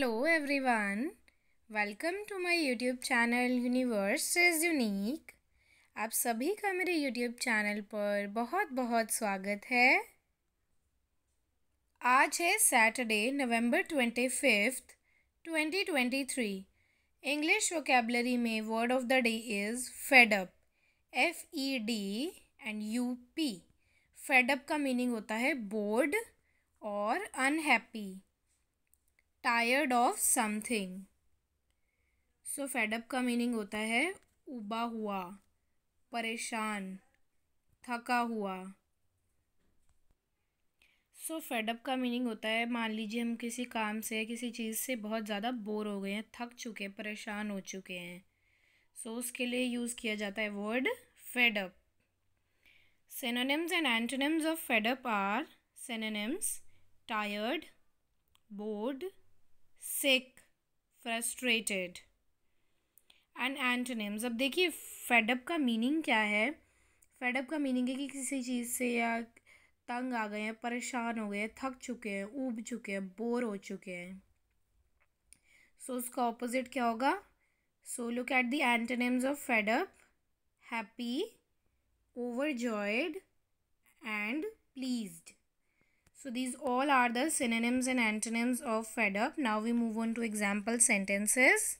Hello everyone welcome to my YouTube channel universe is unique आप सभी का मेरे यूट्यूब चैनल पर बहुत बहुत स्वागत है आज है Saturday November twenty fifth twenty twenty three English vocabulary में word of the day is fed up F E D and U P fed up का मीनिंग होता है बोर्ड और unhappy tired of something so fed up का मीनिंग होता है उबा हुआ परेशान थका हुआ सो so, फेडअप का मीनिंग होता है मान लीजिए हम किसी काम से किसी चीज़ से बहुत ज़्यादा बोर हो गए हैं थक चुके हैं परेशान हो चुके हैं सो so, उसके लिए यूज़ किया जाता है word fed up synonyms and antonyms of fed up are synonyms tired bored sick frustrated and antonyms अब देखिए फेडअप का मीनिंग क्या है फेडअप का मीनिंग है कि किसी चीज़ से या तंग आ गए हैं परेशान हो गए हैं थक चुके हैं ऊब चुके हैं बोर हो चुके हैं सो so, उसका ऑपोजिट क्या होगा so look at the antonyms of fed up happy overjoyed and please So these all are the synonyms and antonyms of fed up. Now we move on to example sentences.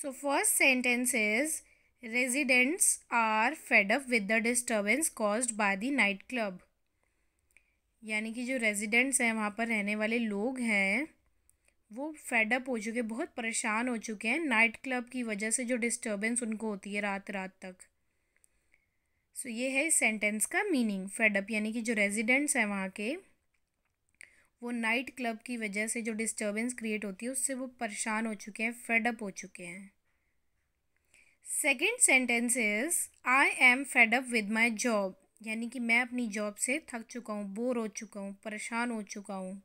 So first sentence is residents are fed up with the disturbance caused by the night club. यानी कि जो residents हैं वहाँ पर रहने वाले लोग हैं वो फेड अप हो चुके बहुत परेशान हो चुके हैं नाइट क्लब की वजह से जो डिस्टर्बेंस उनको होती है रात रात तक सो so, ये है इस सेंटेंस का मीनिंग फेडअप यानी कि जो रेजिडेंट्स हैं वहाँ के वो नाइट क्लब की वजह से जो डिस्टर्बेंस क्रिएट होती है उससे वो परेशान हो चुके हैं फेडअप हो चुके हैं second sentence is I am fed up with my job यानी कि मैं अपनी जॉब से थक चुका हूँ बोर हो चुका हूँ परेशान हो चुका हूँ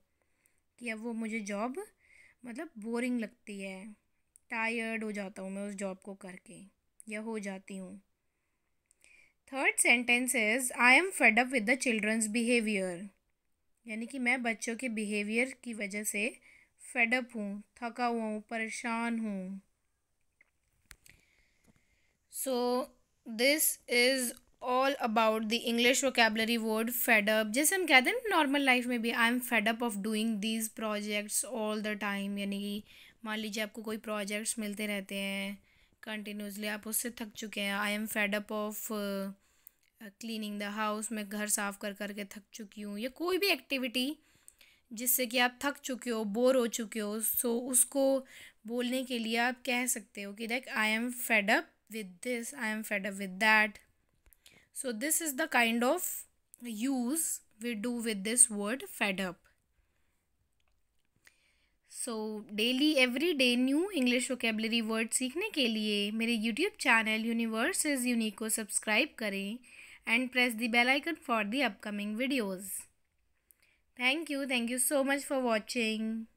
कि अब वो मुझे जॉब मतलब बोरिंग लगती है टायर्ड हो जाता हूँ मैं उस जॉब को करके या हो जाती हूँ third sentence is I am fed up with the children's behaviour यानी कि मैं बच्चों के बिहेवियर की वजह से फेडअप हूँ थका हुआ हूँ परेशान हूँ so this is all about the English vocabulary word fed up जैसे हम कहते हैं नॉर्मल लाइफ में भी I am fed up of doing these projects all the time यानी कि मान लीजिए आपको कोई प्रोजेक्ट्स मिलते रहते हैं कंटिन्यूसली आप उससे थक चुके हैं I am fed up of cleaning the house मैं घर साफ़ कर करके थक चुकी हूँ या कोई भी एक्टिविटी जिससे कि आप थक चुके हो बोर हो चुके हो सो उसको बोलने के लिए आप कह सकते हो कि like I am fed up with this I am fed up with that so this is the kind of use we do with this word fed up so daily every day new English vocabulary word सीखने के लिए मेरे YouTube channel universe is unique को subscribe करें and press the bell icon for the upcoming videos thank you thank you so much for watching